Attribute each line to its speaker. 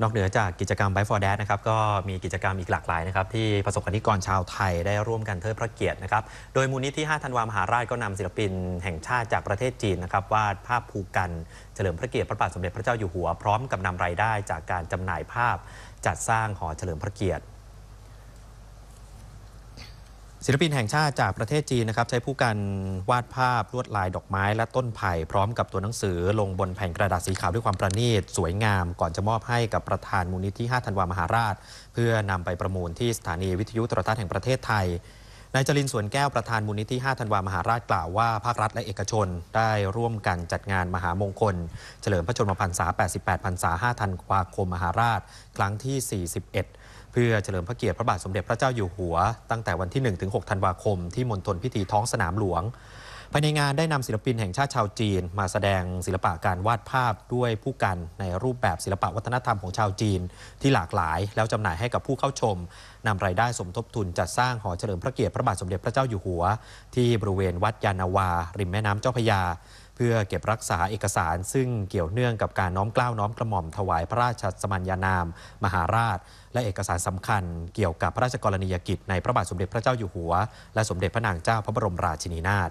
Speaker 1: นอกเหนือจากกิจกรรม b บ for Dad นะครับก็มีกิจกรรมอีกหลากหลายนะครับที่ประสบกนิกรชาวไทยได้ร่วมกันเทิดพระเกียรตินะครับโดยมูลนิธิ5ธันวามหาราชก็นำศิลปินแห่งชาติจากประเทศจีนนะครับวาดภาพภูกันเฉลิมพระเกียรติพระบาทสมเด็จพระเจ้าอยู่หัวพร้อมกับนำรายได้จากการจำหน่ายภาพจัดสร้างหอเฉลิมพระเกียรติศิลปินแห่งชาติจากประเทศจีนนะครับใช้ผู้กันวาดภาพลวดลายดอกไม้และต้นไผ่พร้อมกับตัวหนังสือลงบนแผ่นกระดาษสีขาวด้วยความประณีตสวยงามก่อนจะมอบให้กับประธานมูลนิธิ 5 ธันวา มหาราช เพื่อนำไปประมูลที่สถานีวิทยุโทรทัศน์แห่งประเทศไทยนายจรินสวนแก้วประธานมูลนิธิ5ธันวามหาราชกล่าวว่า ภาครัฐและเอกชนได้ร่วมกันจัดงานมหามงคล เฉลิมพระชนมพรรษา 88 พรรษา 5 ธันวาคมมหาราช ครั้งที่ 41 เพื่อเฉลิมพระเกียรติพระบาทสมเด็จพระเจ้าอยู่หัวตั้งแต่วันที่1-6ถึงธันวาคมที่มณฑลพิธีท้องสนามหลวงภายในงานได้นำศิลปินแห่งชาติชาวจีนมาแสดงศิลปะการวาดภาพด้วยผู้กันในรูปแบบศิลปะวัฒนธรรมของชาวจีนที่หลากหลายแล้วจำหน่ายให้กับผู้เข้าชมนำรายได้สมทบทุนจัดสร้างหอเฉลิมพระเกียรติพระบาทสมเด็จพระเจ้าอยู่หัวที่บริเวณวัดยานาวาริมแม่น้ำเจ้าพยา เพื่อเก็บรักษาเอกสารซึ่งเกี่ยวเนื่องกับการน้อมเกล้าน้อมกระหม่อมถวายพระราชสมัญญานามมหาราชและเอกสารสำคัญเกี่ยวกับพระราชกรณียกิจในพระบาทสมเด็จพระเจ้าอยู่หัวและสมเด็จพระนางเจ้าพระบรมราชินีนาถ